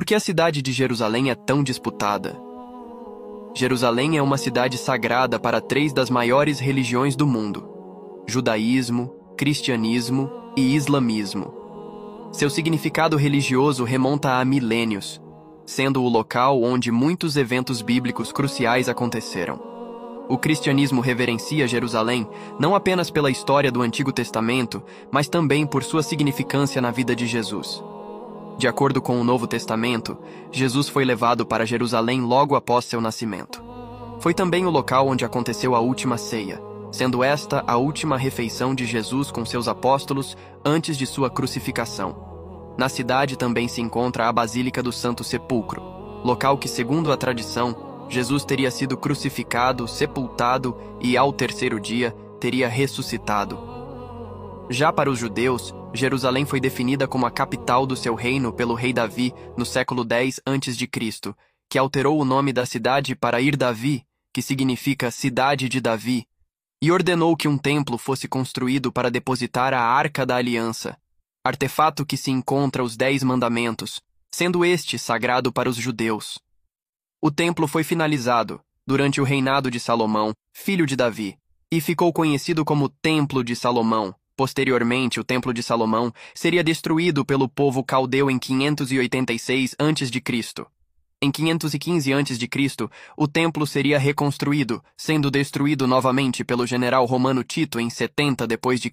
Por que a cidade de Jerusalém é tão disputada? Jerusalém é uma cidade sagrada para três das maiores religiões do mundo: judaísmo, cristianismo e islamismo. Seu significado religioso remonta a milênios, sendo o local onde muitos eventos bíblicos cruciais aconteceram. O cristianismo reverencia Jerusalém não apenas pela história do Antigo Testamento, mas também por sua significância na vida de Jesus. De acordo com o Novo Testamento, Jesus foi levado para Jerusalém logo após seu nascimento. Foi também o local onde aconteceu a última ceia, sendo esta a última refeição de Jesus com seus apóstolos antes de sua crucificação. Na cidade também se encontra a Basílica do Santo Sepulcro, local que, segundo a tradição, Jesus teria sido crucificado, sepultado e, ao terceiro dia, teria ressuscitado. Já para os judeus, Jerusalém foi definida como a capital do seu reino pelo rei Davi no século 10 a.C., que alterou o nome da cidade para Ir Davi, que significa Cidade de Davi, e ordenou que um templo fosse construído para depositar a Arca da Aliança, artefato que se encontra os Dez Mandamentos, sendo este sagrado para os judeus. O templo foi finalizado durante o reinado de Salomão, filho de Davi, e ficou conhecido como Templo de Salomão, Posteriormente, o Templo de Salomão seria destruído pelo povo caldeu em 586 a.C. Em 515 a.C., o templo seria reconstruído, sendo destruído novamente pelo general romano Tito em 70 d.C.,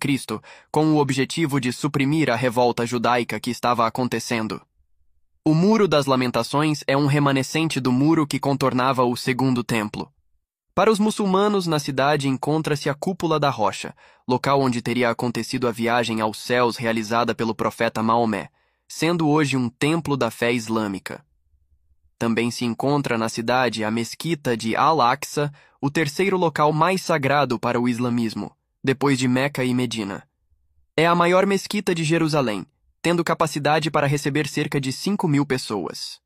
com o objetivo de suprimir a revolta judaica que estava acontecendo. O Muro das Lamentações é um remanescente do muro que contornava o Segundo Templo. Para os muçulmanos, na cidade encontra-se a Cúpula da Rocha, local onde teria acontecido a viagem aos céus realizada pelo profeta Maomé, sendo hoje um templo da fé islâmica. Também se encontra na cidade a mesquita de Al-Aqsa, o terceiro local mais sagrado para o islamismo, depois de Meca e Medina. É a maior mesquita de Jerusalém, tendo capacidade para receber cerca de 5 mil pessoas.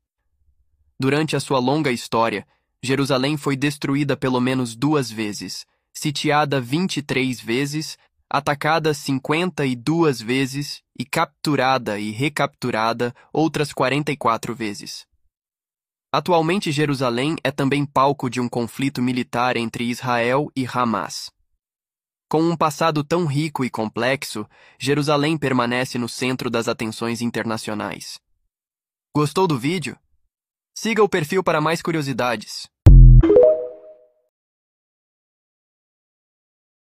Durante a sua longa história, Jerusalém foi destruída pelo menos duas vezes, sitiada 23 vezes, atacada 52 vezes e capturada e recapturada outras 44 vezes. Atualmente, Jerusalém é também palco de um conflito militar entre Israel e Hamas. Com um passado tão rico e complexo, Jerusalém permanece no centro das atenções internacionais. Gostou do vídeo? Siga o perfil para mais curiosidades.